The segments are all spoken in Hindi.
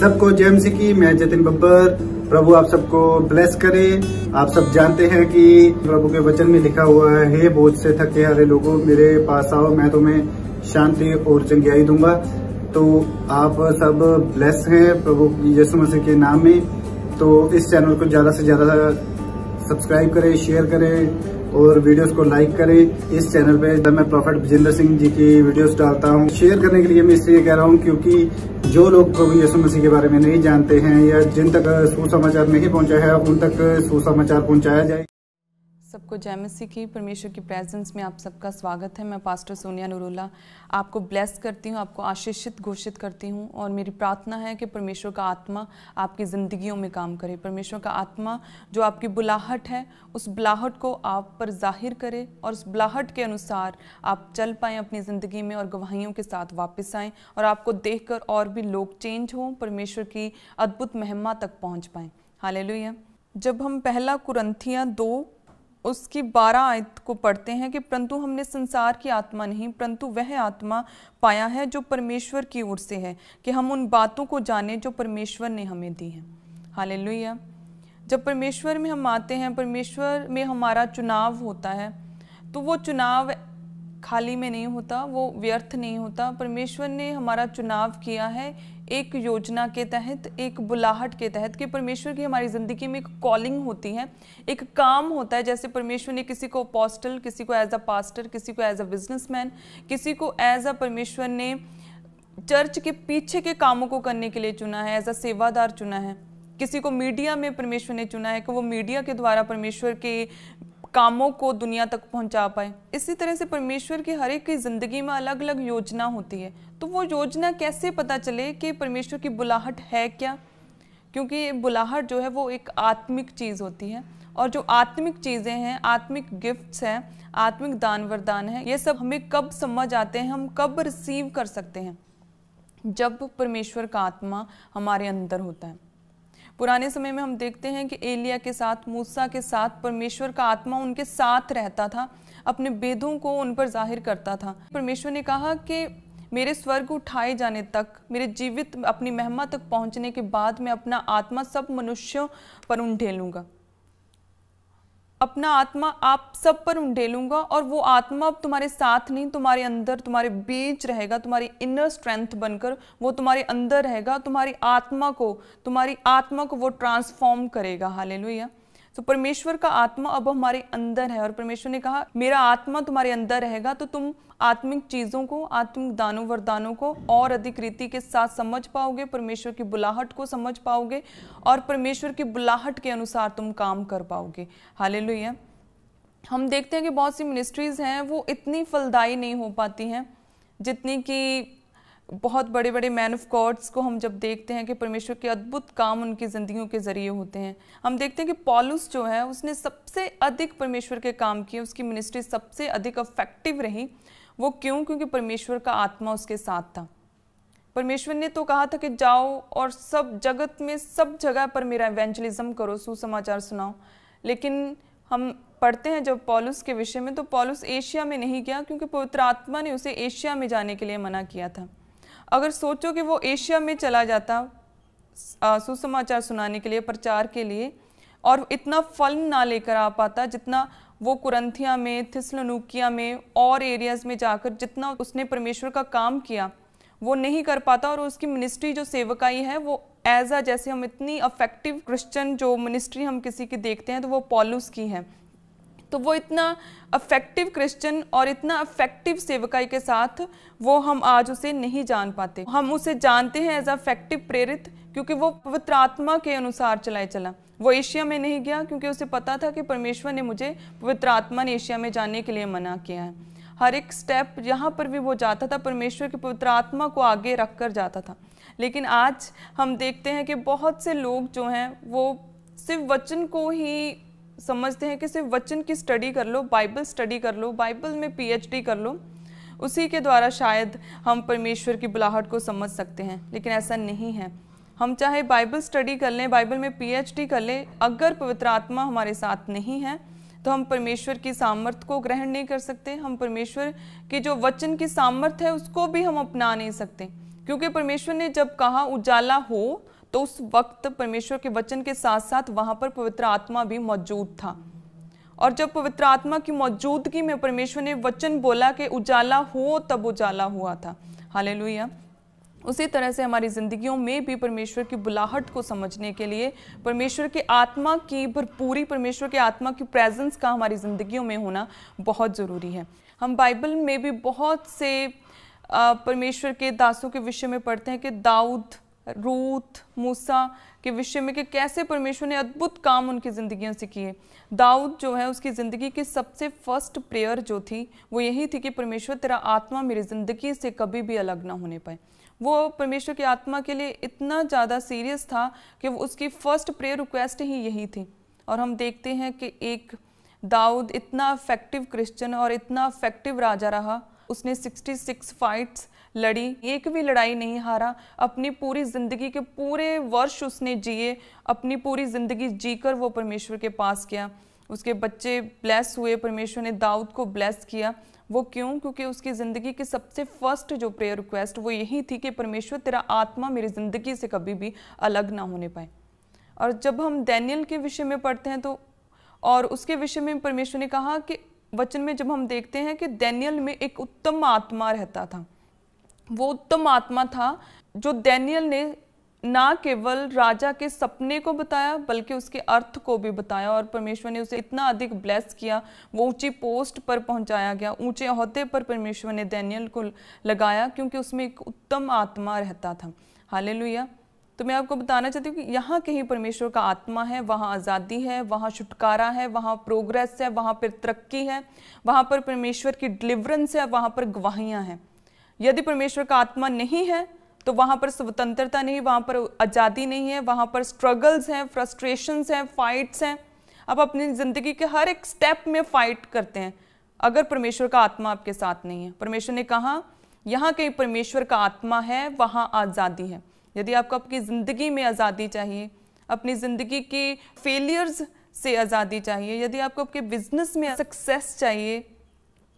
सबको जेएमसी की मैं जतिन बब्बर प्रभु आप सबको ब्लेस करे आप सब जानते हैं कि प्रभु के वचन में लिखा हुआ है हे बोझ से थके हरे लोगों मेरे पास आओ मैं तुम्हें शांति और चंगियाई दूंगा तो आप सब ब्लेस हैं प्रभु यीशु मसीह के नाम में तो इस चैनल को ज़्यादा से ज़्यादा सब्सक्राइब करें शेयर करें और वीडियोस को लाइक करें इस चैनल पे जब मैं प्रोफेट विजेंद्र सिंह जी की वीडियोस डालता हूँ शेयर करने के लिए मैं इसलिए कह रहा हूँ क्योंकि जो लोग प्रभु यीशु मसीह के बारे में नहीं जानते हैं या जिन तक सुसमाचार नहीं पहुँचा है उन तक सुसमाचार पहुँचाया जाए सबको जैमसी की परमेश्वर की प्रेजेंस में आप सबका स्वागत है मैं पास्टर सोनिया नरोला आपको ब्लेस करती हूँ आपको आशीषित घोषित करती हूँ और मेरी प्रार्थना है कि परमेश्वर का आत्मा आपकी ज़िंदगियों में काम करे परमेश्वर का आत्मा जो आपकी बुलाहट है उस बुलाहट को आप पर जाहिर करे और उस बुलाहट के अनुसार आप चल पाएँ अपनी ज़िंदगी में और गवाहियों के साथ वापस आएँ और आपको देख और भी लोग चेंज हों परमेश्वर की अद्भुत महिमा तक पहुँच पाएँ हाल जब हम पहला कुरंथियाँ दो उसकी बारह आयत को पढ़ते हैं कि परंतु हमने संसार की आत्मा नहीं परंतु वह आत्मा पाया है जो परमेश्वर की ओर से है कि हम उन बातों को जाने जो परमेश्वर ने हमें दी हैं हाल जब परमेश्वर में हम आते हैं परमेश्वर में हमारा चुनाव होता है तो वो चुनाव खाली में नहीं होता वो व्यर्थ नहीं होता परमेश्वर ने हमारा चुनाव किया है एक योजना के तहत एक बुलाहट के तहत कि परमेश्वर की हमारी ज़िंदगी में एक कॉलिंग होती है एक काम होता है जैसे परमेश्वर ने किसी को पोस्टल किसी को एज अ पास्टर किसी को एज अ बिजनेसमैन किसी को एज अ परमेश्वर ने चर्च के पीछे के कामों को करने के लिए चुना है एज अ सेवादार चुना है किसी को मीडिया में परमेश्वर ने चुना है कि वो मीडिया के द्वारा परमेश्वर के कामों को दुनिया तक पहुंचा पाए इसी तरह से परमेश्वर की हर एक की ज़िंदगी में अलग अलग योजना होती है तो वो योजना कैसे पता चले कि परमेश्वर की बुलाहट है क्या क्योंकि बुलाहट जो है वो एक आत्मिक चीज़ होती है और जो आत्मिक चीज़ें हैं आत्मिक गिफ्ट्स हैं आत्मिक दान वरदान है ये सब हमें कब समझ आते हैं हम कब रिसीव कर सकते हैं जब परमेश्वर का आत्मा हमारे अंदर होता है पुराने समय में हम देखते हैं कि एलिया के साथ मूसा के साथ परमेश्वर का आत्मा उनके साथ रहता था अपने वेदों को उन पर जाहिर करता था परमेश्वर ने कहा कि मेरे स्वर्ग उठाए जाने तक मेरे जीवित अपनी महिमा तक पहुंचने के बाद मैं अपना आत्मा सब मनुष्यों पर उन ढेलूँगा अपना आत्मा आप सब पर उंडे और वो आत्मा अब तुम्हारे साथ नहीं तुम्हारे अंदर तुम्हारे बीच रहेगा तुम्हारी इनर स्ट्रेंथ बनकर वो तुम्हारे अंदर रहेगा तुम्हारी आत्मा को तुम्हारी आत्मा को वो ट्रांसफॉर्म करेगा हाल लोहिया तो परमेश्वर का आत्मा अब हमारे अंदर है और परमेश्वर ने कहा मेरा आत्मा तुम्हारे अंदर रहेगा तो तुम आत्मिक चीज़ों को आत्मिक दानों वरदानों को और अधिक रीति के साथ समझ पाओगे परमेश्वर की बुलाहट को समझ पाओगे और परमेश्वर की बुलाहट के अनुसार तुम काम कर पाओगे हाले हम देखते हैं कि बहुत सी मिनिस्ट्रीज़ हैं वो इतनी फलदायी नहीं हो पाती हैं जितनी कि बहुत बड़े बड़े मैन ऑफ गॉड्स को हम जब देखते हैं कि परमेश्वर के अद्भुत काम उनकी ज़िंदगियों के ज़रिए होते हैं हम देखते हैं कि पॉलुस जो है उसने सबसे अधिक परमेश्वर के काम किए उसकी मिनिस्ट्री सबसे अधिक अफेक्टिव रही वो क्यों क्योंकि परमेश्वर का आत्मा उसके साथ था परमेश्वर ने तो कहा था कि जाओ और सब जगत में सब जगह पर मेरा एवेंचलिज्म करो सुसमाचार सुनाओ लेकिन हम पढ़ते हैं जब पॉलुस के विषय में तो पॉलुस एशिया में नहीं गया क्योंकि पवित्र आत्मा ने उसे एशिया में जाने के लिए मना किया था अगर सोचो कि वो एशिया में चला जाता सुसमाचार सुनाने के लिए प्रचार के लिए और इतना फल ना लेकर आ पाता जितना वो कुरंथिया में थिसलनुकिया में और एरियाज़ में जाकर जितना उसने परमेश्वर का काम किया वो नहीं कर पाता और उसकी मिनिस्ट्री जो सेवकाई है वो एज आ जैसे हम इतनी अफेक्टिव क्रिश्चियन जो मिनिस्ट्री हम किसी की देखते हैं तो वो पॉलुस की है तो वो इतना अफेक्टिव क्रिश्चियन और इतना अफेक्टिव सेवकाई के साथ वो हम आज उसे नहीं जान पाते हम उसे जानते हैं एज अफेक्टिव प्रेरित क्योंकि वो पवित्र आत्मा के अनुसार चलाए चला वो एशिया में नहीं गया क्योंकि उसे पता था कि परमेश्वर ने मुझे पवित्र आत्मा ने एशिया में जाने के लिए मना किया है हर एक स्टेप यहाँ पर भी वो जाता था परमेश्वर की पवित्र आत्मा को आगे रख कर जाता था लेकिन आज हम देखते हैं कि बहुत से लोग जो हैं वो सिर्फ वचन को ही समझते हैं कि सिर्फ वचन की स्टडी कर लो बाइबल स्टडी कर लो बाइबल में पीएचडी कर लो उसी के द्वारा शायद हम परमेश्वर की बुलाहट को समझ सकते हैं लेकिन ऐसा नहीं है हम चाहे बाइबल स्टडी कर लें बाइबल में पीएचडी कर लें अगर पवित्र आत्मा हमारे साथ नहीं है तो हम परमेश्वर की सामर्थ्य को ग्रहण नहीं कर सकते हम परमेश्वर की जो वचन की सामर्थ्य है उसको भी हम अपना नहीं सकते क्योंकि परमेश्वर ने जब कहा उजाला हो तो उस वक्त परमेश्वर के वचन के साथ साथ वहाँ पर पवित्र आत्मा भी मौजूद था और जब पवित्र आत्मा की मौजूदगी में परमेश्वर ने वचन बोला कि उजाला हो तब उजाला हुआ था हाले उसी तरह से हमारी ज़िंदगियों में भी परमेश्वर की बुलाहट को समझने के लिए परमेश्वर के आत्मा की भरपूरी परमेश्वर के आत्मा की प्रेजेंस का हमारी ज़िंदगियों में होना बहुत ज़रूरी है हम बाइबल में भी बहुत से परमेश्वर के दासों के विषय में पढ़ते हैं कि दाऊद रूथ मूसा के विषय में कि कैसे परमेश्वर ने अद्भुत काम उनकी ज़िंदगियों से किए दाऊद जो है उसकी ज़िंदगी की सबसे फर्स्ट प्रेयर जो थी वो यही थी कि परमेश्वर तेरा आत्मा मेरी ज़िंदगी से कभी भी अलग ना होने पाए वो परमेश्वर की आत्मा के लिए इतना ज़्यादा सीरियस था कि उसकी फ़र्स्ट प्रेयर रिक्वेस्ट ही यही थी और हम देखते हैं कि एक दाऊद इतना अफेक्टिव क्रिश्चियन और इतना अफेक्टिव राजा रहा उसने 66 फाइट्स लड़ी एक भी लड़ाई नहीं हारा अपनी पूरी ज़िंदगी के पूरे वर्ष उसने जिए अपनी पूरी ज़िंदगी जीकर वो परमेश्वर के पास गया उसके बच्चे ब्लेस हुए परमेश्वर ने दाऊद को ब्लेस किया वो क्यों क्योंकि उसकी ज़िंदगी की सबसे फर्स्ट जो प्रेयर रिक्वेस्ट वो यही थी कि परमेश्वर तेरा आत्मा मेरी ज़िंदगी से कभी भी अलग ना होने पाए और जब हम दैनियल के विषय में पढ़ते हैं तो और उसके विषय में परमेश्वर ने कहा कि वचन में जब हम देखते हैं कि दैनियल में एक उत्तम आत्मा रहता था वो उत्तम आत्मा था जो दैनियल ने ना केवल राजा के सपने को बताया बल्कि उसके अर्थ को भी बताया और परमेश्वर ने उसे इतना अधिक ब्लेस किया वो ऊंची पोस्ट पर पहुंचाया गया ऊंचे अहदे पर परमेश्वर ने दैनियल को लगाया क्योंकि उसमें एक उत्तम आत्मा रहता था हाल तो मैं आपको बताना चाहती हूँ कि यहाँ कहीं परमेश्वर का आत्मा है वहाँ आज़ादी है वहाँ छुटकारा है वहाँ प्रोग्रेस है वहाँ पर तरक्की है वहाँ पर परमेश्वर की डिलीवरेंस है वहाँ पर गवाहियाँ हैं यदि परमेश्वर का आत्मा नहीं है तो वहाँ पर स्वतंत्रता नहीं वहाँ पर आज़ादी नहीं है वहाँ पर स्ट्रगल्स हैं फ्रस्ट्रेशंस हैं फाइट्स हैं आप अपनी ज़िंदगी के हर एक स्टेप में फ़ाइट करते हैं अगर परमेश्वर का आत्मा आपके साथ नहीं है परमेश्वर ने कहा यहाँ कहीं परमेश्वर का आत्मा है वहाँ आज़ादी है यदि आपको आपकी ज़िंदगी में आज़ादी चाहिए अपनी ज़िंदगी की फेलियर्स से आज़ादी चाहिए यदि आपको आपके बिजनेस में सक्सेस चाहिए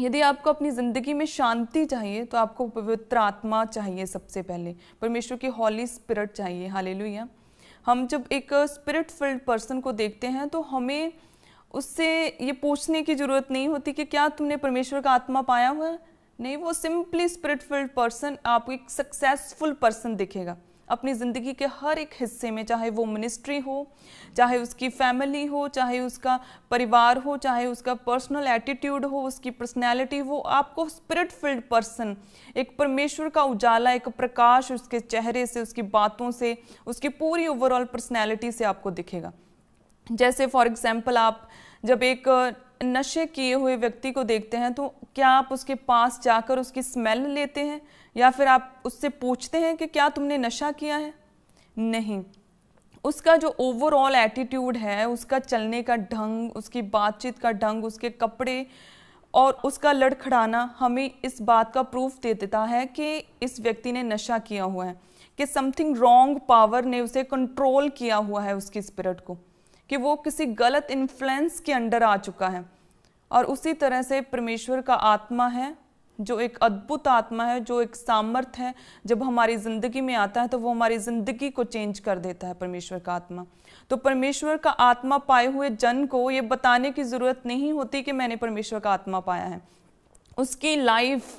यदि आपको अपनी ज़िंदगी में शांति चाहिए तो आपको पवित्र आत्मा चाहिए सबसे पहले परमेश्वर की हॉली स्पिरिट चाहिए हाल हम जब एक स्पिरिट फिल्ड पर्सन को देखते हैं तो हमें उससे ये पूछने की ज़रूरत नहीं होती कि क्या तुमने परमेश्वर का आत्मा पाया हुआ है नहीं वो सिंपली स्पिरिट फिल्ड पर्सन आपको एक सक्सेसफुल पर्सन दिखेगा अपनी ज़िंदगी के हर एक हिस्से में चाहे वो मिनिस्ट्री हो चाहे उसकी फैमिली हो चाहे उसका परिवार हो चाहे उसका पर्सनल एटीट्यूड हो उसकी पर्सनैलिटी हो आपको स्पिरिट फिल्ड पर्सन एक परमेश्वर का उजाला एक प्रकाश उसके चेहरे से उसकी बातों से उसकी पूरी ओवरऑल पर्सनैलिटी से आपको दिखेगा जैसे फॉर एग्ज़ाम्पल आप जब एक नशे किए हुए व्यक्ति को देखते हैं तो क्या आप उसके पास जाकर उसकी स्मेल लेते हैं या फिर आप उससे पूछते हैं कि क्या तुमने नशा किया है नहीं उसका जो ओवरऑल एटीट्यूड है उसका चलने का ढंग उसकी बातचीत का ढंग उसके कपड़े और उसका लड़खड़ाना हमें इस बात का प्रूफ दे देता है कि इस व्यक्ति ने नशा किया हुआ है कि समथिंग रॉन्ग पावर ने उसे कंट्रोल किया हुआ है उसकी स्पिरिट को कि वो किसी गलत इन्फ्लुएंस के अंडर आ चुका है और उसी तरह से परमेश्वर का आत्मा है जो एक अद्भुत आत्मा है जो एक सामर्थ है जब हमारी ज़िंदगी में आता है तो वो हमारी ज़िंदगी को चेंज कर देता है परमेश्वर का आत्मा तो परमेश्वर का आत्मा पाए हुए जन को ये बताने की ज़रूरत नहीं होती कि मैंने परमेश्वर का आत्मा पाया है उसकी लाइफ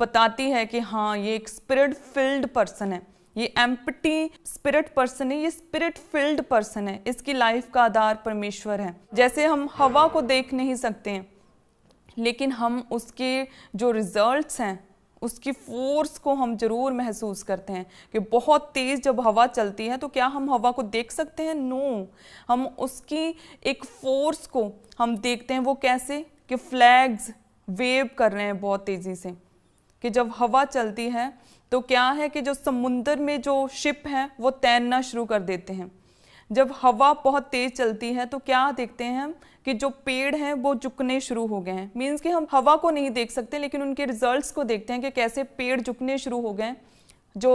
बताती है कि हाँ ये एक स्पिरिट फिल्ड पर्सन है ये एम्पटी स्पिरिट पर्सन है ये स्पिरिट फिल्ड पर्सन है इसकी लाइफ का आधार परमेश्वर है जैसे हम हवा को देख नहीं सकते हैं लेकिन हम उसके जो रिजल्ट्स हैं उसकी फोर्स को हम ज़रूर महसूस करते हैं कि बहुत तेज़ जब हवा चलती है तो क्या हम हवा को देख सकते हैं नो हम उसकी एक फोर्स को हम देखते हैं वो कैसे कि फ्लैग्स वेव कर रहे हैं बहुत तेज़ी से कि जब हवा चलती है तो क्या है कि जो समुंदर में जो शिप हैं वो तैरना शुरू कर देते हैं जब हवा बहुत तेज़ चलती है तो क्या देखते हैं हम कि जो पेड़ हैं वो झुकने शुरू हो गए हैं मीन्स कि हम हवा को नहीं देख सकते लेकिन उनके रिजल्ट्स को देखते हैं कि कैसे पेड़ झुकने शुरू हो गए जो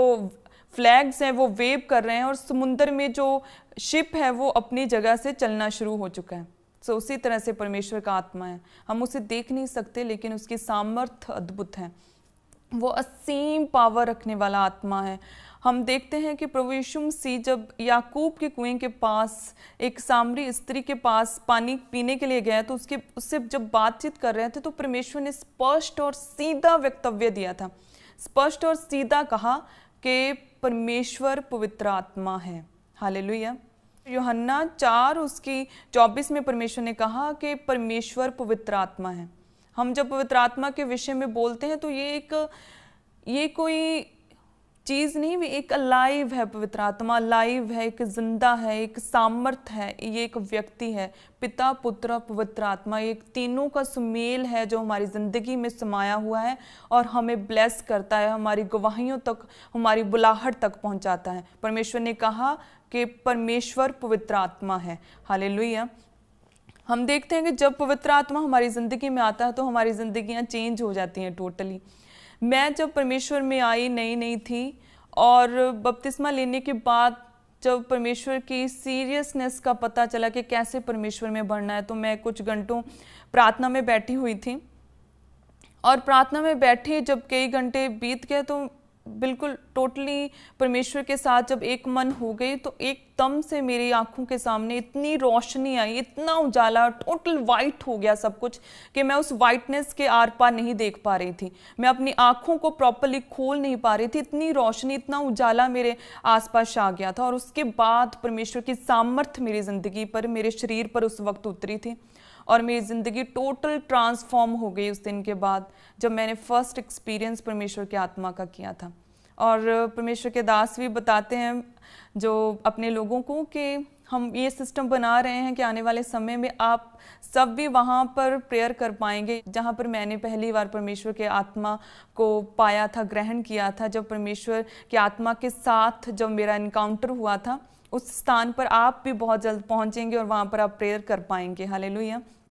फ्लैग्स हैं वो वेव कर रहे हैं और समुंदर में जो शिप है वो अपनी जगह से चलना शुरू हो चुका है सो so, उसी तरह से परमेश्वर का आत्मा है हम उसे देख नहीं सकते लेकिन उसकी सामर्थ्य अद्भुत है वो असीम पावर रखने वाला आत्मा है हम देखते हैं कि प्रभु यीशु मसीह जब याकूब के कुएं के पास एक सामरी स्त्री के पास पानी पीने के लिए गए तो उसके उससे जब बातचीत कर रहे थे तो परमेश्वर ने स्पष्ट और सीधा वक्तव्य दिया था स्पष्ट और सीधा कहा कि परमेश्वर पवित्र आत्मा है हाले योहन्ना चार उसकी चौबीस में परमेश्वर ने कहा कि परमेश्वर पवित्र आत्मा है हम जब पवित्र आत्मा के विषय में बोलते हैं तो ये एक ये कोई चीज़ नहीं भी एक लाइव है पवित्र आत्मा लाइव है एक जिंदा है एक सामर्थ है ये एक व्यक्ति है पिता पुत्र पवित्र आत्मा ये तीनों का सुमेल है जो हमारी ज़िंदगी में समाया हुआ है और हमें ब्लेस करता है हमारी गवाहियों तक हमारी बुलाहट तक पहुंचाता है परमेश्वर ने कहा कि परमेश्वर पवित्र आत्मा है हाल हम देखते हैं कि जब पवित्र आत्मा हमारी ज़िंदगी में आता है तो हमारी ज़िंदियाँ चेंज हो जाती हैं टोटली मैं जब परमेश्वर में आई नई नई थी और बपतिस्मा लेने के बाद जब परमेश्वर की सीरियसनेस का पता चला कि कैसे परमेश्वर में बढ़ना है तो मैं कुछ घंटों प्रार्थना में बैठी हुई थी और प्रार्थना में बैठे जब कई घंटे बीत गए तो बिल्कुल टोटली परमेश्वर के साथ जब एक मन हो गई तो एकदम से मेरी आंखों के सामने इतनी रोशनी आई इतना उजाला टोटल वाइट हो गया सब कुछ कि मैं उस वाइटनेस के आर पार नहीं देख पा रही थी मैं अपनी आंखों को प्रॉपरली खोल नहीं पा रही थी इतनी रोशनी इतना उजाला मेरे आसपास आ गया था और उसके बाद परमेश्वर की सामर्थ्य मेरी ज़िंदगी पर मेरे शरीर पर उस वक्त उतरी थी और मेरी ज़िंदगी टोटल ट्रांसफॉर्म हो गई उस दिन के बाद जब मैंने फर्स्ट एक्सपीरियंस परमेश्वर की आत्मा का किया था और परमेश्वर के दास भी बताते हैं जो अपने लोगों को कि हम ये सिस्टम बना रहे हैं कि आने वाले समय में आप सब भी वहाँ पर प्रेयर कर पाएंगे जहाँ पर मैंने पहली बार परमेश्वर के आत्मा को पाया था ग्रहण किया था जब परमेश्वर की आत्मा के साथ जब मेरा इनकाउंटर हुआ था उस स्थान पर आप भी बहुत जल्द पहुँचेंगे और वहाँ पर आप प्रेयर कर पाएंगे हालेलुया